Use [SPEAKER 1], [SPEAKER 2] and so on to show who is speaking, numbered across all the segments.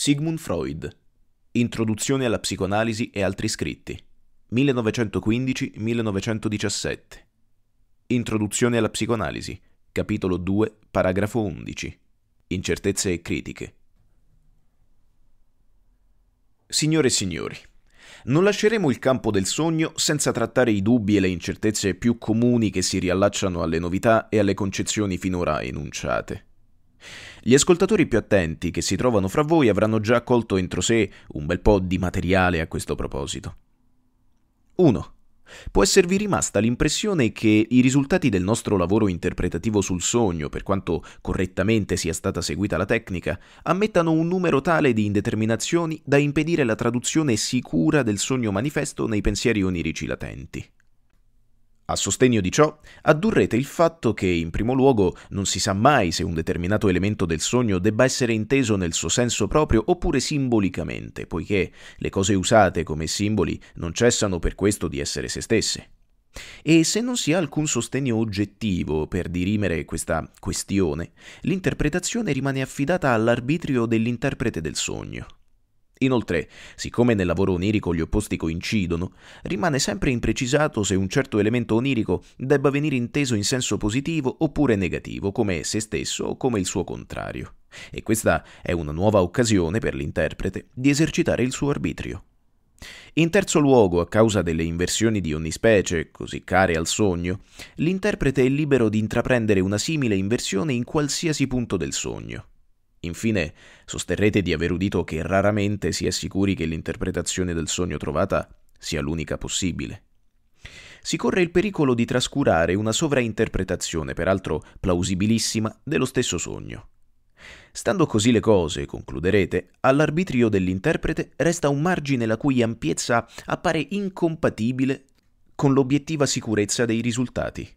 [SPEAKER 1] Sigmund Freud. Introduzione alla psicoanalisi e altri scritti. 1915-1917. Introduzione alla psicoanalisi. Capitolo 2, paragrafo 11. Incertezze e critiche. Signore e signori, non lasceremo il campo del sogno senza trattare i dubbi e le incertezze più comuni che si riallacciano alle novità e alle concezioni finora enunciate. Gli ascoltatori più attenti che si trovano fra voi avranno già accolto entro sé un bel po' di materiale a questo proposito. 1. Può esservi rimasta l'impressione che i risultati del nostro lavoro interpretativo sul sogno, per quanto correttamente sia stata seguita la tecnica, ammettano un numero tale di indeterminazioni da impedire la traduzione sicura del sogno manifesto nei pensieri onirici latenti. A sostegno di ciò, addurrete il fatto che, in primo luogo, non si sa mai se un determinato elemento del sogno debba essere inteso nel suo senso proprio oppure simbolicamente, poiché le cose usate come simboli non cessano per questo di essere se stesse. E se non si ha alcun sostegno oggettivo per dirimere questa questione, l'interpretazione rimane affidata all'arbitrio dell'interprete del sogno. Inoltre, siccome nel lavoro onirico gli opposti coincidono, rimane sempre imprecisato se un certo elemento onirico debba venire inteso in senso positivo oppure negativo, come se stesso o come il suo contrario. E questa è una nuova occasione per l'interprete di esercitare il suo arbitrio. In terzo luogo, a causa delle inversioni di ogni specie, così care al sogno, l'interprete è libero di intraprendere una simile inversione in qualsiasi punto del sogno. Infine, sosterrete di aver udito che raramente si è sicuri che l'interpretazione del sogno trovata sia l'unica possibile. Si corre il pericolo di trascurare una sovrainterpretazione, peraltro plausibilissima, dello stesso sogno. Stando così le cose, concluderete, all'arbitrio dell'interprete resta un margine la cui ampiezza appare incompatibile con l'obiettiva sicurezza dei risultati.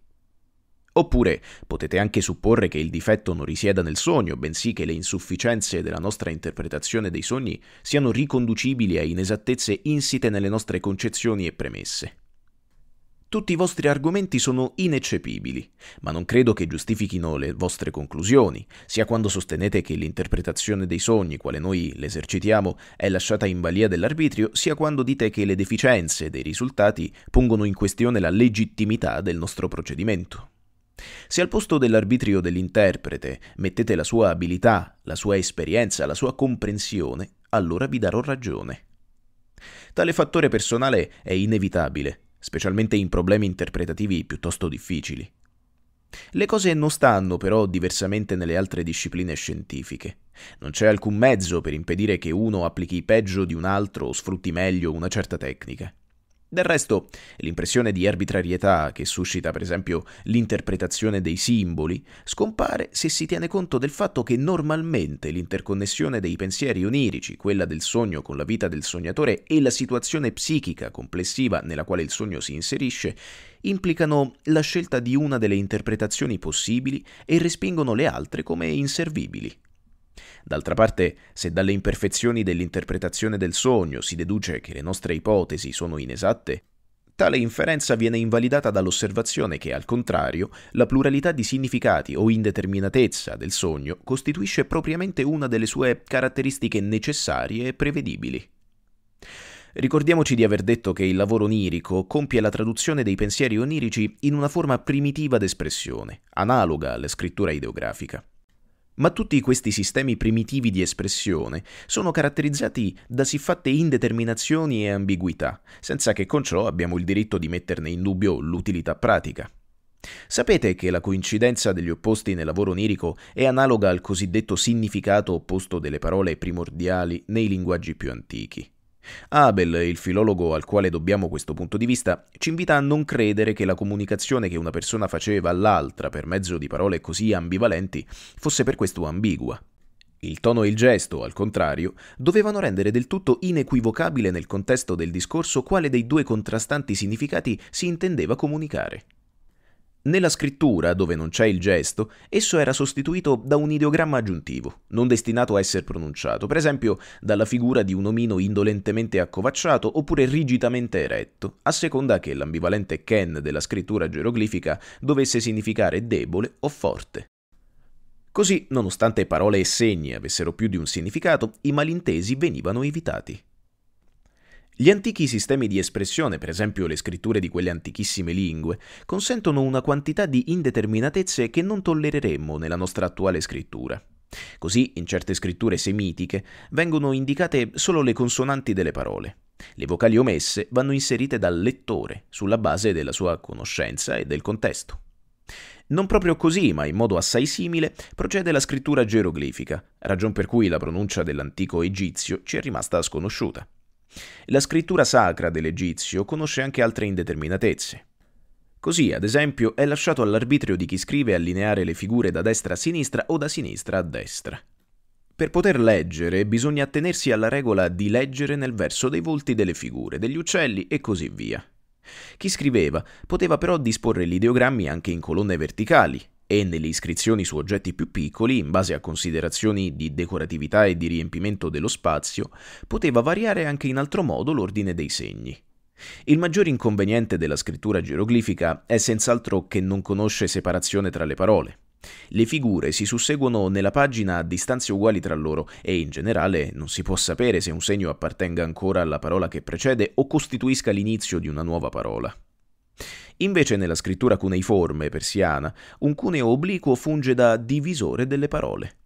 [SPEAKER 1] Oppure potete anche supporre che il difetto non risieda nel sogno, bensì che le insufficienze della nostra interpretazione dei sogni siano riconducibili a inesattezze insite nelle nostre concezioni e premesse. Tutti i vostri argomenti sono ineccepibili, ma non credo che giustifichino le vostre conclusioni, sia quando sostenete che l'interpretazione dei sogni, quale noi l'esercitiamo, è lasciata in balia dell'arbitrio, sia quando dite che le deficienze dei risultati pongono in questione la legittimità del nostro procedimento. Se al posto dell'arbitrio dell'interprete mettete la sua abilità, la sua esperienza, la sua comprensione, allora vi darò ragione. Tale fattore personale è inevitabile, specialmente in problemi interpretativi piuttosto difficili. Le cose non stanno però diversamente nelle altre discipline scientifiche. Non c'è alcun mezzo per impedire che uno applichi peggio di un altro o sfrutti meglio una certa tecnica. Del resto, l'impressione di arbitrarietà che suscita per esempio l'interpretazione dei simboli scompare se si tiene conto del fatto che normalmente l'interconnessione dei pensieri onirici, quella del sogno con la vita del sognatore e la situazione psichica complessiva nella quale il sogno si inserisce, implicano la scelta di una delle interpretazioni possibili e respingono le altre come inservibili. D'altra parte, se dalle imperfezioni dell'interpretazione del sogno si deduce che le nostre ipotesi sono inesatte, Tale inferenza viene invalidata dall'osservazione che, al contrario, la pluralità di significati o indeterminatezza del sogno costituisce propriamente una delle sue caratteristiche necessarie e prevedibili. Ricordiamoci di aver detto che il lavoro onirico compie la traduzione dei pensieri onirici in una forma primitiva d'espressione, analoga alla scrittura ideografica. Ma tutti questi sistemi primitivi di espressione sono caratterizzati da siffatte indeterminazioni e ambiguità, senza che con ciò abbiamo il diritto di metterne in dubbio l'utilità pratica. Sapete che la coincidenza degli opposti nel lavoro onirico è analoga al cosiddetto significato opposto delle parole primordiali nei linguaggi più antichi. Abel, il filologo al quale dobbiamo questo punto di vista, ci invita a non credere che la comunicazione che una persona faceva all'altra per mezzo di parole così ambivalenti fosse per questo ambigua. Il tono e il gesto, al contrario, dovevano rendere del tutto inequivocabile nel contesto del discorso quale dei due contrastanti significati si intendeva comunicare. Nella scrittura, dove non c'è il gesto, esso era sostituito da un ideogramma aggiuntivo, non destinato a essere pronunciato, per esempio dalla figura di un omino indolentemente accovacciato oppure rigidamente eretto, a seconda che l'ambivalente Ken della scrittura geroglifica dovesse significare debole o forte. Così, nonostante parole e segni avessero più di un significato, i malintesi venivano evitati. Gli antichi sistemi di espressione, per esempio le scritture di quelle antichissime lingue, consentono una quantità di indeterminatezze che non tollereremmo nella nostra attuale scrittura. Così, in certe scritture semitiche, vengono indicate solo le consonanti delle parole. Le vocali omesse vanno inserite dal lettore, sulla base della sua conoscenza e del contesto. Non proprio così, ma in modo assai simile, procede la scrittura geroglifica, ragion per cui la pronuncia dell'antico egizio ci è rimasta sconosciuta. La scrittura sacra dell'Egizio conosce anche altre indeterminatezze. Così, ad esempio, è lasciato all'arbitrio di chi scrive allineare le figure da destra a sinistra o da sinistra a destra. Per poter leggere bisogna attenersi alla regola di leggere nel verso dei volti delle figure, degli uccelli e così via. Chi scriveva poteva però disporre gli ideogrammi anche in colonne verticali, e nelle iscrizioni su oggetti più piccoli, in base a considerazioni di decoratività e di riempimento dello spazio, poteva variare anche in altro modo l'ordine dei segni. Il maggior inconveniente della scrittura geroglifica è senz'altro che non conosce separazione tra le parole. Le figure si susseguono nella pagina a distanze uguali tra loro e in generale non si può sapere se un segno appartenga ancora alla parola che precede o costituisca l'inizio di una nuova parola. Invece nella scrittura cuneiforme persiana, un cuneo obliquo funge da divisore delle parole.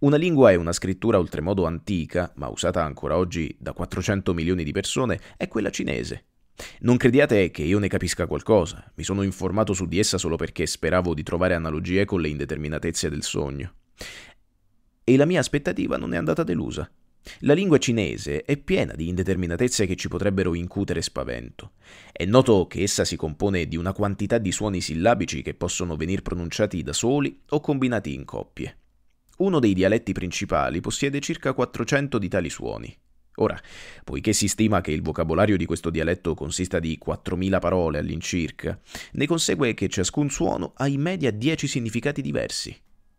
[SPEAKER 1] Una lingua e una scrittura oltremodo antica, ma usata ancora oggi da 400 milioni di persone, è quella cinese. Non crediate che io ne capisca qualcosa, mi sono informato su di essa solo perché speravo di trovare analogie con le indeterminatezze del sogno. E la mia aspettativa non è andata delusa. La lingua cinese è piena di indeterminatezze che ci potrebbero incutere spavento. È noto che essa si compone di una quantità di suoni sillabici che possono venir pronunciati da soli o combinati in coppie. Uno dei dialetti principali possiede circa 400 di tali suoni. Ora, poiché si stima che il vocabolario di questo dialetto consista di 4.000 parole all'incirca, ne consegue che ciascun suono ha in media 10 significati diversi.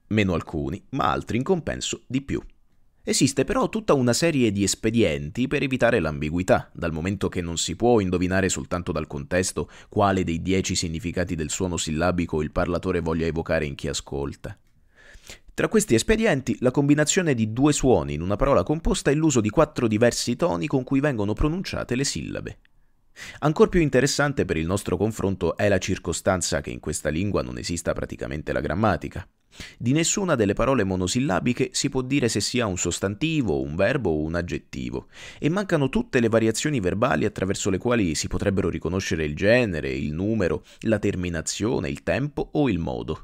[SPEAKER 1] Meno alcuni, ma altri in compenso di più. Esiste però tutta una serie di espedienti per evitare l'ambiguità, dal momento che non si può indovinare soltanto dal contesto quale dei dieci significati del suono sillabico il parlatore voglia evocare in chi ascolta. Tra questi espedienti, la combinazione di due suoni in una parola composta e l'uso di quattro diversi toni con cui vengono pronunciate le sillabe. Ancor più interessante per il nostro confronto è la circostanza che in questa lingua non esista praticamente la grammatica. Di nessuna delle parole monosillabiche si può dire se sia un sostantivo, un verbo o un aggettivo, e mancano tutte le variazioni verbali attraverso le quali si potrebbero riconoscere il genere, il numero, la terminazione, il tempo o il modo.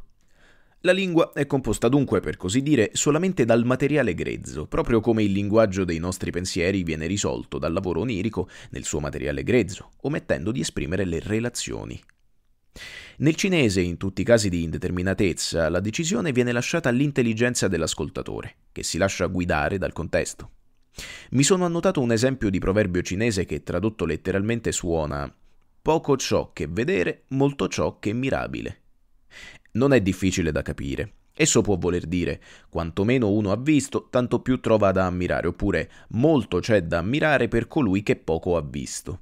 [SPEAKER 1] La lingua è composta dunque, per così dire, solamente dal materiale grezzo, proprio come il linguaggio dei nostri pensieri viene risolto dal lavoro onirico nel suo materiale grezzo, omettendo di esprimere le relazioni. Nel cinese, in tutti i casi di indeterminatezza, la decisione viene lasciata all'intelligenza dell'ascoltatore, che si lascia guidare dal contesto. Mi sono annotato un esempio di proverbio cinese che tradotto letteralmente suona poco ciò che vedere, molto ciò che mirabile. Non è difficile da capire. Esso può voler dire quanto meno uno ha visto, tanto più trova da ammirare, oppure molto c'è da ammirare per colui che poco ha visto.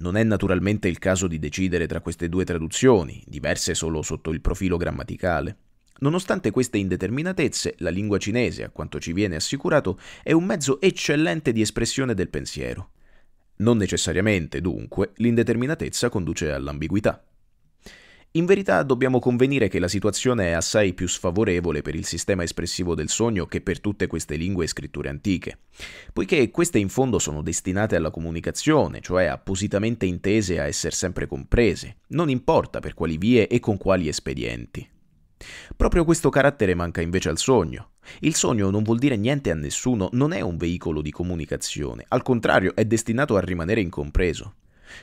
[SPEAKER 1] Non è naturalmente il caso di decidere tra queste due traduzioni, diverse solo sotto il profilo grammaticale. Nonostante queste indeterminatezze, la lingua cinese, a quanto ci viene assicurato, è un mezzo eccellente di espressione del pensiero. Non necessariamente, dunque, l'indeterminatezza conduce all'ambiguità. In verità dobbiamo convenire che la situazione è assai più sfavorevole per il sistema espressivo del sogno che per tutte queste lingue e scritture antiche, poiché queste in fondo sono destinate alla comunicazione, cioè appositamente intese a essere sempre comprese, non importa per quali vie e con quali espedienti. Proprio questo carattere manca invece al sogno. Il sogno non vuol dire niente a nessuno, non è un veicolo di comunicazione, al contrario è destinato a rimanere incompreso.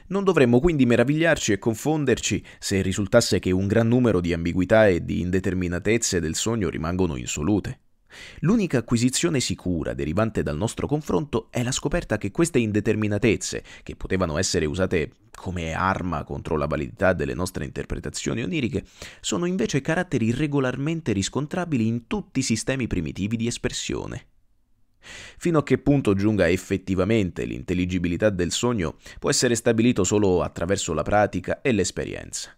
[SPEAKER 1] Non dovremmo quindi meravigliarci e confonderci se risultasse che un gran numero di ambiguità e di indeterminatezze del sogno rimangono insolute. L'unica acquisizione sicura derivante dal nostro confronto è la scoperta che queste indeterminatezze, che potevano essere usate come arma contro la validità delle nostre interpretazioni oniriche, sono invece caratteri regolarmente riscontrabili in tutti i sistemi primitivi di espressione. Fino a che punto giunga effettivamente l'intelligibilità del sogno può essere stabilito solo attraverso la pratica e l'esperienza.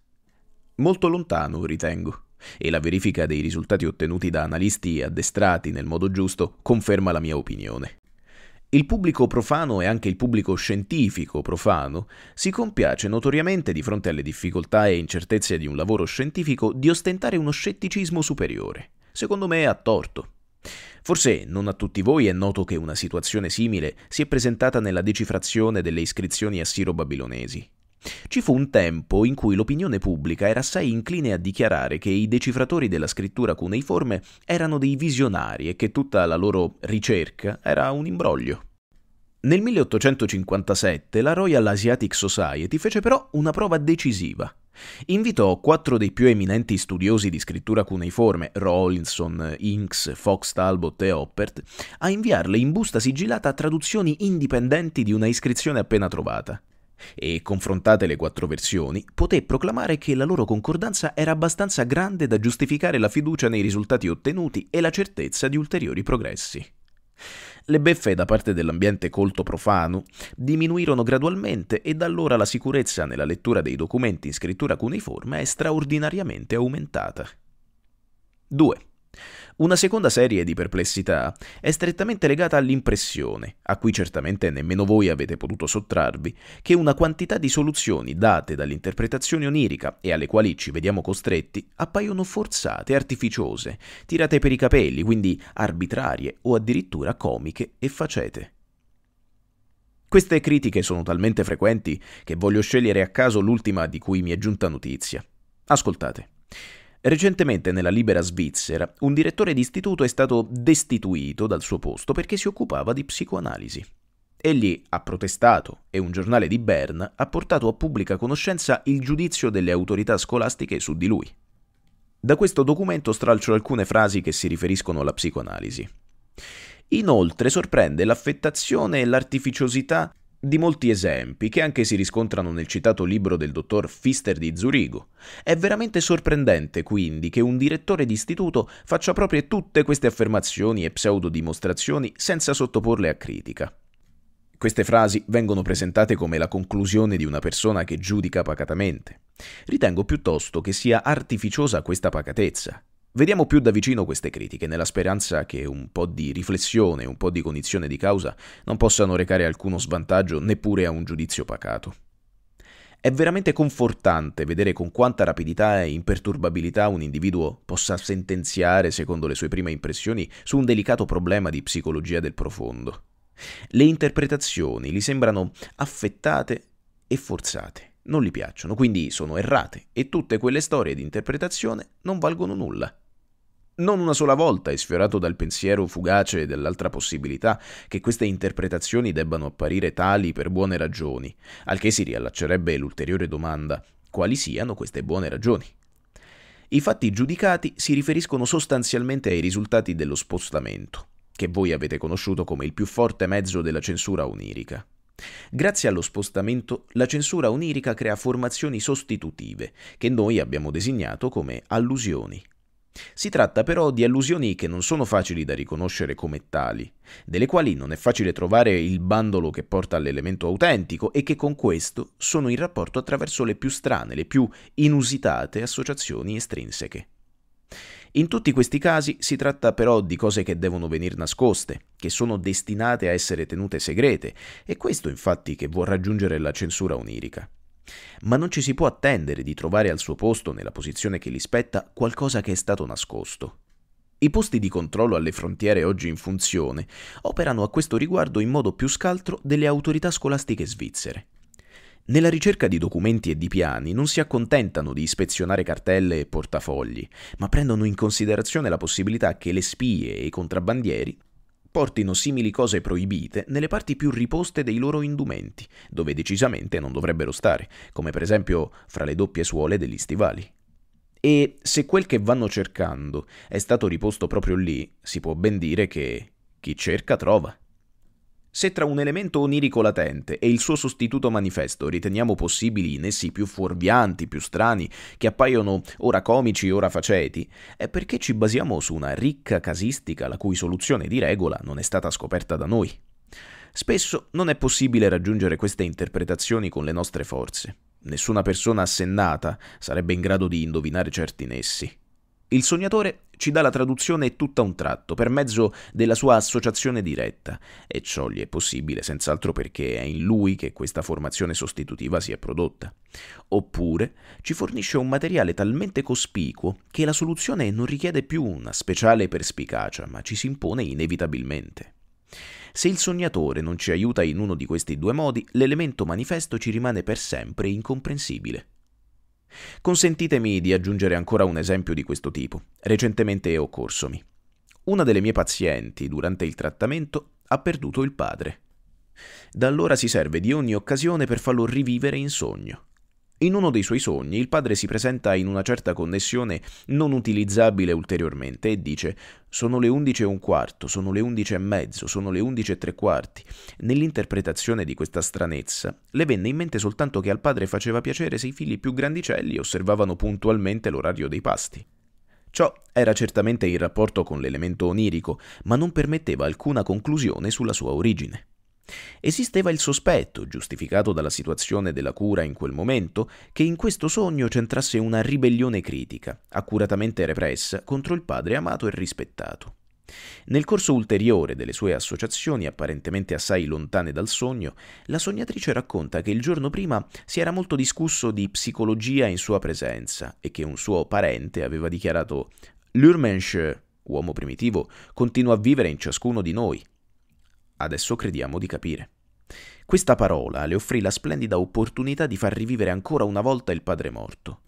[SPEAKER 1] Molto lontano, ritengo e la verifica dei risultati ottenuti da analisti addestrati nel modo giusto conferma la mia opinione. Il pubblico profano e anche il pubblico scientifico profano si compiace notoriamente di fronte alle difficoltà e incertezze di un lavoro scientifico di ostentare uno scetticismo superiore, secondo me a torto. Forse non a tutti voi è noto che una situazione simile si è presentata nella decifrazione delle iscrizioni assiro-babilonesi. Ci fu un tempo in cui l'opinione pubblica era assai incline a dichiarare che i decifratori della scrittura cuneiforme erano dei visionari e che tutta la loro ricerca era un imbroglio. Nel 1857 la Royal Asiatic Society fece però una prova decisiva invitò quattro dei più eminenti studiosi di scrittura cuneiforme, Rawlinson, Inks, Fox Talbot e Oppert, a inviarle in busta sigillata traduzioni indipendenti di una iscrizione appena trovata. E confrontate le quattro versioni, poté proclamare che la loro concordanza era abbastanza grande da giustificare la fiducia nei risultati ottenuti e la certezza di ulteriori progressi. Le beffe da parte dell'ambiente colto profano diminuirono gradualmente e da allora la sicurezza nella lettura dei documenti in scrittura cuneiforme è straordinariamente aumentata. 2. Una seconda serie di perplessità è strettamente legata all'impressione, a cui certamente nemmeno voi avete potuto sottrarvi, che una quantità di soluzioni date dall'interpretazione onirica e alle quali ci vediamo costretti appaiono forzate, artificiose, tirate per i capelli, quindi arbitrarie o addirittura comiche e facete. Queste critiche sono talmente frequenti che voglio scegliere a caso l'ultima di cui mi è giunta notizia. Ascoltate. Recentemente nella Libera Svizzera un direttore di istituto è stato destituito dal suo posto perché si occupava di psicoanalisi. Egli ha protestato e un giornale di Berna ha portato a pubblica conoscenza il giudizio delle autorità scolastiche su di lui. Da questo documento stralcio alcune frasi che si riferiscono alla psicoanalisi. Inoltre sorprende l'affettazione e l'artificiosità di molti esempi che anche si riscontrano nel citato libro del dottor Pfister di Zurigo. È veramente sorprendente quindi che un direttore di istituto faccia proprie tutte queste affermazioni e pseudodimostrazioni senza sottoporle a critica. Queste frasi vengono presentate come la conclusione di una persona che giudica pacatamente. Ritengo piuttosto che sia artificiosa questa pacatezza. Vediamo più da vicino queste critiche, nella speranza che un po' di riflessione, un po' di cognizione di causa non possano recare alcuno svantaggio neppure a un giudizio pacato. È veramente confortante vedere con quanta rapidità e imperturbabilità un individuo possa sentenziare, secondo le sue prime impressioni, su un delicato problema di psicologia del profondo. Le interpretazioni gli sembrano affettate e forzate non gli piacciono, quindi sono errate e tutte quelle storie di interpretazione non valgono nulla. Non una sola volta è sfiorato dal pensiero fugace dell'altra possibilità che queste interpretazioni debbano apparire tali per buone ragioni, al che si riallaccerebbe l'ulteriore domanda quali siano queste buone ragioni. I fatti giudicati si riferiscono sostanzialmente ai risultati dello spostamento, che voi avete conosciuto come il più forte mezzo della censura onirica. Grazie allo spostamento, la censura onirica crea formazioni sostitutive, che noi abbiamo designato come allusioni. Si tratta però di allusioni che non sono facili da riconoscere come tali, delle quali non è facile trovare il bandolo che porta all'elemento autentico e che con questo sono in rapporto attraverso le più strane, le più inusitate associazioni estrinseche. In tutti questi casi si tratta però di cose che devono venire nascoste, che sono destinate a essere tenute segrete, è questo infatti che vuol raggiungere la censura onirica. Ma non ci si può attendere di trovare al suo posto, nella posizione che gli spetta, qualcosa che è stato nascosto. I posti di controllo alle frontiere oggi in funzione operano a questo riguardo in modo più scaltro delle autorità scolastiche svizzere. Nella ricerca di documenti e di piani non si accontentano di ispezionare cartelle e portafogli, ma prendono in considerazione la possibilità che le spie e i contrabbandieri portino simili cose proibite nelle parti più riposte dei loro indumenti, dove decisamente non dovrebbero stare, come per esempio fra le doppie suole degli stivali. E se quel che vanno cercando è stato riposto proprio lì, si può ben dire che chi cerca trova. Se tra un elemento onirico latente e il suo sostituto manifesto riteniamo possibili i nessi più fuorvianti, più strani, che appaiono ora comici, ora faceti, è perché ci basiamo su una ricca casistica la cui soluzione di regola non è stata scoperta da noi. Spesso non è possibile raggiungere queste interpretazioni con le nostre forze. Nessuna persona assennata sarebbe in grado di indovinare certi nessi. Il sognatore ci dà la traduzione tutta un tratto, per mezzo della sua associazione diretta, e ciò gli è possibile senz'altro perché è in lui che questa formazione sostitutiva si è prodotta. Oppure ci fornisce un materiale talmente cospicuo che la soluzione non richiede più una speciale perspicacia, ma ci si impone inevitabilmente. Se il sognatore non ci aiuta in uno di questi due modi, l'elemento manifesto ci rimane per sempre incomprensibile. Consentitemi di aggiungere ancora un esempio di questo tipo, recentemente occorsomi. Una delle mie pazienti, durante il trattamento, ha perduto il padre. Da allora si serve di ogni occasione per farlo rivivere in sogno. In uno dei suoi sogni il padre si presenta in una certa connessione non utilizzabile ulteriormente e dice sono le 11 e un quarto, sono le 11 e mezzo, sono le 11 e tre quarti. Nell'interpretazione di questa stranezza le venne in mente soltanto che al padre faceva piacere se i figli più grandicelli osservavano puntualmente l'orario dei pasti. Ciò era certamente in rapporto con l'elemento onirico, ma non permetteva alcuna conclusione sulla sua origine. Esisteva il sospetto, giustificato dalla situazione della cura in quel momento, che in questo sogno centrasse una ribellione critica, accuratamente repressa, contro il padre amato e rispettato. Nel corso ulteriore delle sue associazioni, apparentemente assai lontane dal sogno, la sognatrice racconta che il giorno prima si era molto discusso di psicologia in sua presenza e che un suo parente aveva dichiarato L'Urmensch, uomo primitivo, continua a vivere in ciascuno di noi adesso crediamo di capire. Questa parola le offrì la splendida opportunità di far rivivere ancora una volta il padre morto.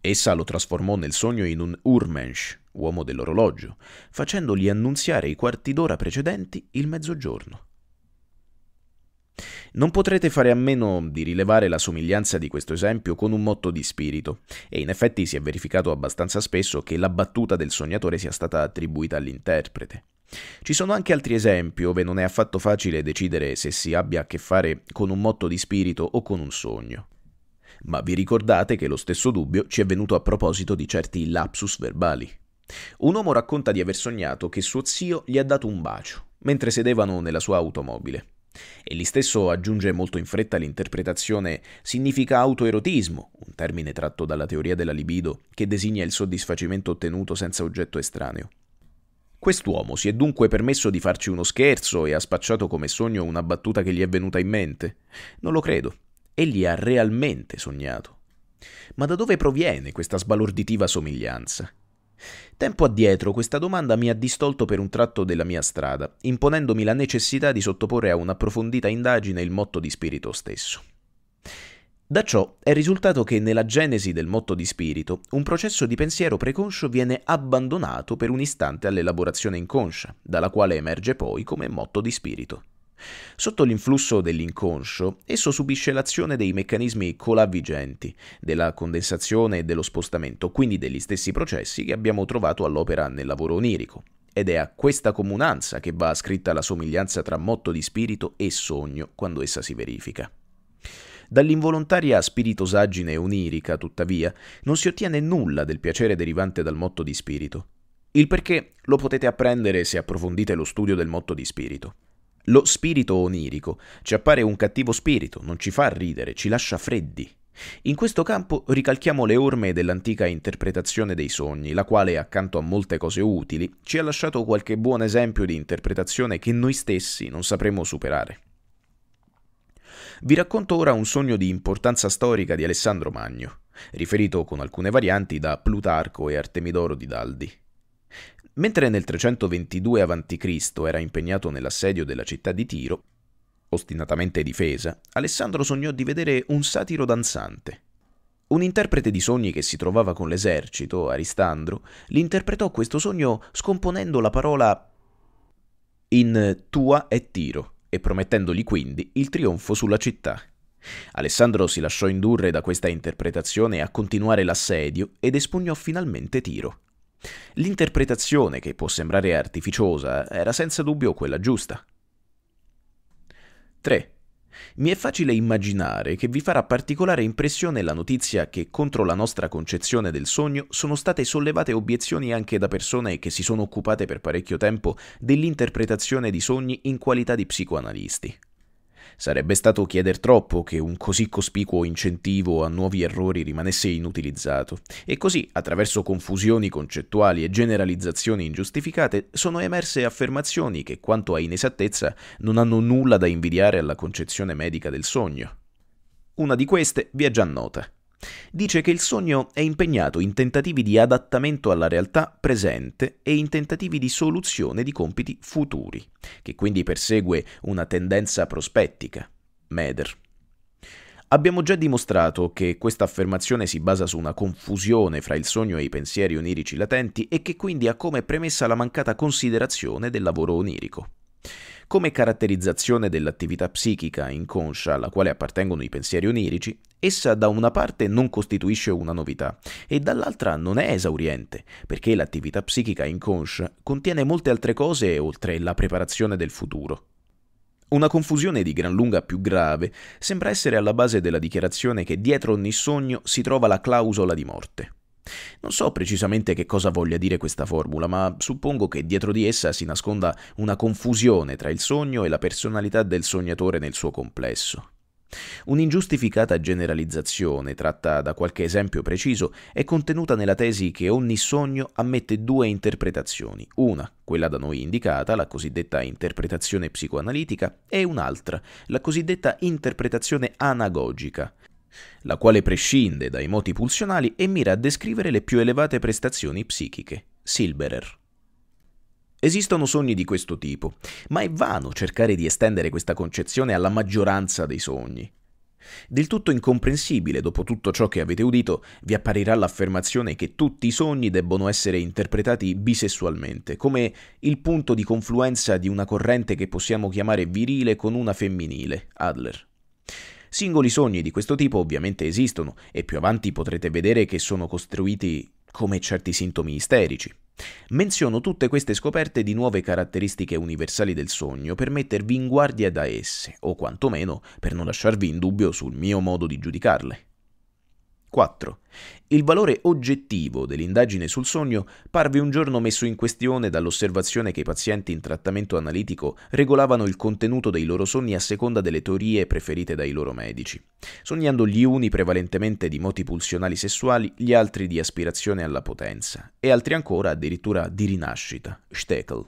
[SPEAKER 1] Essa lo trasformò nel sogno in un Urmensch, uomo dell'orologio, facendogli annunziare i quarti d'ora precedenti il mezzogiorno. Non potrete fare a meno di rilevare la somiglianza di questo esempio con un motto di spirito, e in effetti si è verificato abbastanza spesso che la battuta del sognatore sia stata attribuita all'interprete. Ci sono anche altri esempi dove non è affatto facile decidere se si abbia a che fare con un motto di spirito o con un sogno. Ma vi ricordate che lo stesso dubbio ci è venuto a proposito di certi lapsus verbali. Un uomo racconta di aver sognato che suo zio gli ha dato un bacio mentre sedevano nella sua automobile. Egli stesso aggiunge molto in fretta l'interpretazione significa autoerotismo, un termine tratto dalla teoria della libido che designa il soddisfacimento ottenuto senza oggetto estraneo. Quest'uomo si è dunque permesso di farci uno scherzo e ha spacciato come sogno una battuta che gli è venuta in mente? Non lo credo. Egli ha realmente sognato. Ma da dove proviene questa sbalorditiva somiglianza? Tempo addietro questa domanda mi ha distolto per un tratto della mia strada, imponendomi la necessità di sottoporre a un'approfondita indagine il motto di spirito stesso. Da ciò è risultato che nella genesi del motto di spirito un processo di pensiero preconscio viene abbandonato per un istante all'elaborazione inconscia, dalla quale emerge poi come motto di spirito. Sotto l'influsso dell'inconscio, esso subisce l'azione dei meccanismi colavigenti, della condensazione e dello spostamento, quindi degli stessi processi che abbiamo trovato all'opera nel lavoro onirico. Ed è a questa comunanza che va ascritta la somiglianza tra motto di spirito e sogno quando essa si verifica. Dall'involontaria spiritosaggine onirica, tuttavia, non si ottiene nulla del piacere derivante dal motto di spirito. Il perché lo potete apprendere se approfondite lo studio del motto di spirito. Lo spirito onirico ci appare un cattivo spirito, non ci fa ridere, ci lascia freddi. In questo campo ricalchiamo le orme dell'antica interpretazione dei sogni, la quale, accanto a molte cose utili, ci ha lasciato qualche buon esempio di interpretazione che noi stessi non sapremo superare. Vi racconto ora un sogno di importanza storica di Alessandro Magno, riferito con alcune varianti da Plutarco e Artemidoro di Daldi. Mentre nel 322 a.C. era impegnato nell'assedio della città di Tiro, ostinatamente difesa, Alessandro sognò di vedere un satiro danzante. Un interprete di sogni che si trovava con l'esercito, Aristandro, l'interpretò questo sogno scomponendo la parola in tua e tiro e promettendogli quindi il trionfo sulla città. Alessandro si lasciò indurre da questa interpretazione a continuare l'assedio ed espugnò finalmente Tiro. L'interpretazione, che può sembrare artificiosa, era senza dubbio quella giusta. 3. Mi è facile immaginare che vi farà particolare impressione la notizia che contro la nostra concezione del sogno sono state sollevate obiezioni anche da persone che si sono occupate per parecchio tempo dell'interpretazione di sogni in qualità di psicoanalisti. Sarebbe stato chieder troppo che un così cospicuo incentivo a nuovi errori rimanesse inutilizzato, e così, attraverso confusioni concettuali e generalizzazioni ingiustificate, sono emerse affermazioni che, quanto a inesattezza, non hanno nulla da invidiare alla concezione medica del sogno. Una di queste vi è già nota. Dice che il sogno è impegnato in tentativi di adattamento alla realtà presente e in tentativi di soluzione di compiti futuri, che quindi persegue una tendenza prospettica. Meder. Abbiamo già dimostrato che questa affermazione si basa su una confusione fra il sogno e i pensieri onirici latenti e che quindi ha come premessa la mancata considerazione del lavoro onirico come caratterizzazione dell'attività psichica inconscia alla quale appartengono i pensieri onirici, essa da una parte non costituisce una novità e dall'altra non è esauriente, perché l'attività psichica inconscia contiene molte altre cose oltre la preparazione del futuro. Una confusione di gran lunga più grave sembra essere alla base della dichiarazione che dietro ogni sogno si trova la clausola di morte. Non so precisamente che cosa voglia dire questa formula, ma suppongo che dietro di essa si nasconda una confusione tra il sogno e la personalità del sognatore nel suo complesso. Un'ingiustificata generalizzazione, tratta da qualche esempio preciso, è contenuta nella tesi che ogni sogno ammette due interpretazioni, una, quella da noi indicata, la cosiddetta interpretazione psicoanalitica, e un'altra, la cosiddetta interpretazione anagogica, la quale prescinde dai moti pulsionali e mira a descrivere le più elevate prestazioni psichiche. Silberer. Esistono sogni di questo tipo, ma è vano cercare di estendere questa concezione alla maggioranza dei sogni. Del tutto incomprensibile, dopo tutto ciò che avete udito, vi apparirà l'affermazione che tutti i sogni debbono essere interpretati bisessualmente, come il punto di confluenza di una corrente che possiamo chiamare virile con una femminile, Adler. Singoli sogni di questo tipo ovviamente esistono e più avanti potrete vedere che sono costruiti come certi sintomi isterici. Menziono tutte queste scoperte di nuove caratteristiche universali del sogno per mettervi in guardia da esse, o quantomeno per non lasciarvi in dubbio sul mio modo di giudicarle. 2004. Il valore oggettivo dell'indagine sul sogno parve un giorno messo in questione dall'osservazione che i pazienti in trattamento analitico regolavano il contenuto dei loro sogni a seconda delle teorie preferite dai loro medici, sognando gli uni prevalentemente di moti pulsionali sessuali, gli altri di aspirazione alla potenza e altri ancora addirittura di rinascita, Stekel.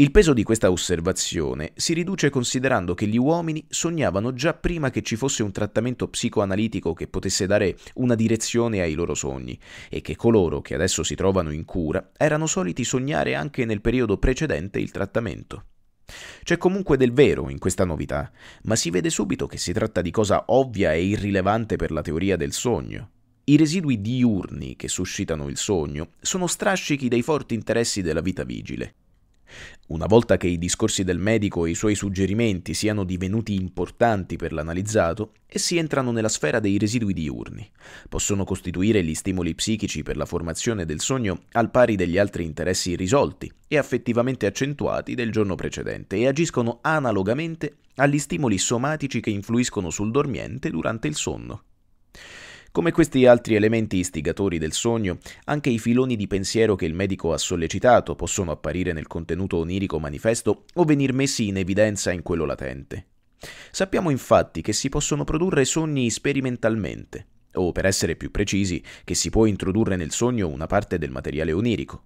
[SPEAKER 1] Il peso di questa osservazione si riduce considerando che gli uomini sognavano già prima che ci fosse un trattamento psicoanalitico che potesse dare una direzione ai loro sogni e che coloro che adesso si trovano in cura erano soliti sognare anche nel periodo precedente il trattamento. C'è comunque del vero in questa novità, ma si vede subito che si tratta di cosa ovvia e irrilevante per la teoria del sogno. I residui diurni che suscitano il sogno sono strascichi dei forti interessi della vita vigile. Una volta che i discorsi del medico e i suoi suggerimenti siano divenuti importanti per l'analizzato, essi entrano nella sfera dei residui diurni. Possono costituire gli stimoli psichici per la formazione del sogno al pari degli altri interessi irrisolti e affettivamente accentuati del giorno precedente e agiscono analogamente agli stimoli somatici che influiscono sul dormiente durante il sonno. Come questi altri elementi istigatori del sogno, anche i filoni di pensiero che il medico ha sollecitato possono apparire nel contenuto onirico manifesto o venir messi in evidenza in quello latente. Sappiamo infatti che si possono produrre sogni sperimentalmente, o per essere più precisi, che si può introdurre nel sogno una parte del materiale onirico.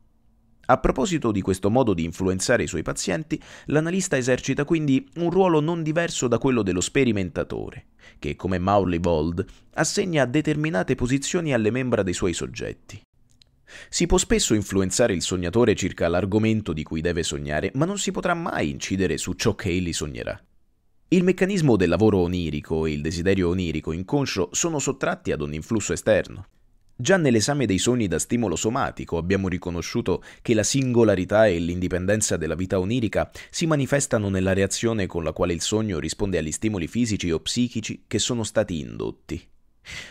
[SPEAKER 1] A proposito di questo modo di influenzare i suoi pazienti, l'analista esercita quindi un ruolo non diverso da quello dello sperimentatore, che, come Maurley Bold, assegna determinate posizioni alle membra dei suoi soggetti. Si può spesso influenzare il sognatore circa l'argomento di cui deve sognare, ma non si potrà mai incidere su ciò che egli sognerà. Il meccanismo del lavoro onirico e il desiderio onirico inconscio sono sottratti ad un influsso esterno. Già nell'esame dei sogni da stimolo somatico abbiamo riconosciuto che la singolarità e l'indipendenza della vita onirica si manifestano nella reazione con la quale il sogno risponde agli stimoli fisici o psichici che sono stati indotti.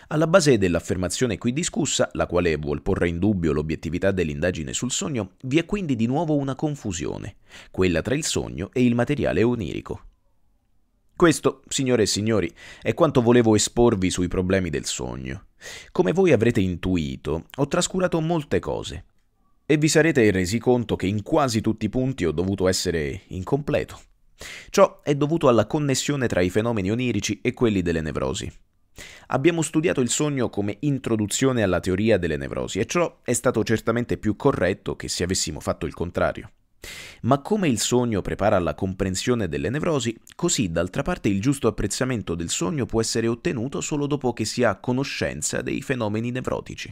[SPEAKER 1] Alla base dell'affermazione qui discussa, la quale vuol porre in dubbio l'obiettività dell'indagine sul sogno, vi è quindi di nuovo una confusione, quella tra il sogno e il materiale onirico. Questo, signore e signori, è quanto volevo esporvi sui problemi del sogno. Come voi avrete intuito, ho trascurato molte cose. E vi sarete resi conto che in quasi tutti i punti ho dovuto essere incompleto. Ciò è dovuto alla connessione tra i fenomeni onirici e quelli delle nevrosi. Abbiamo studiato il sogno come introduzione alla teoria delle nevrosi e ciò è stato certamente più corretto che se avessimo fatto il contrario. Ma come il sogno prepara alla comprensione delle nevrosi, così d'altra parte il giusto apprezzamento del sogno può essere ottenuto solo dopo che si ha conoscenza dei fenomeni nevrotici.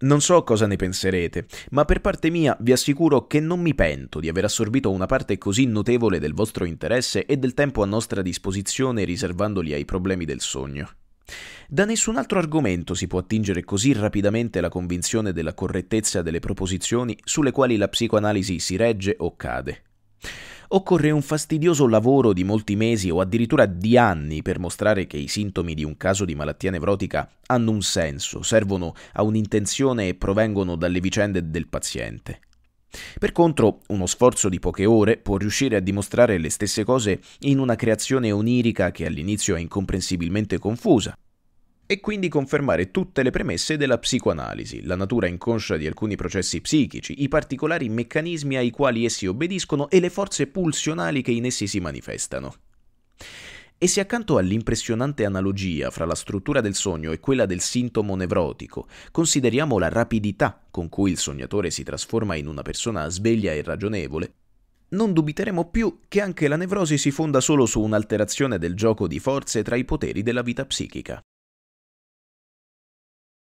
[SPEAKER 1] Non so cosa ne penserete, ma per parte mia vi assicuro che non mi pento di aver assorbito una parte così notevole del vostro interesse e del tempo a nostra disposizione riservandoli ai problemi del sogno. Da nessun altro argomento si può attingere così rapidamente la convinzione della correttezza delle proposizioni sulle quali la psicoanalisi si regge o cade. Occorre un fastidioso lavoro di molti mesi o addirittura di anni per mostrare che i sintomi di un caso di malattia nevrotica hanno un senso, servono a un'intenzione e provengono dalle vicende del paziente. Per contro, uno sforzo di poche ore può riuscire a dimostrare le stesse cose in una creazione onirica che all'inizio è incomprensibilmente confusa, e quindi confermare tutte le premesse della psicoanalisi, la natura inconscia di alcuni processi psichici, i particolari meccanismi ai quali essi obbediscono e le forze pulsionali che in essi si manifestano. E se accanto all'impressionante analogia fra la struttura del sogno e quella del sintomo nevrotico, consideriamo la rapidità con cui il sognatore si trasforma in una persona sveglia e ragionevole, non dubiteremo più che anche la nevrosi si fonda solo su un'alterazione del gioco di forze tra i poteri della vita psichica.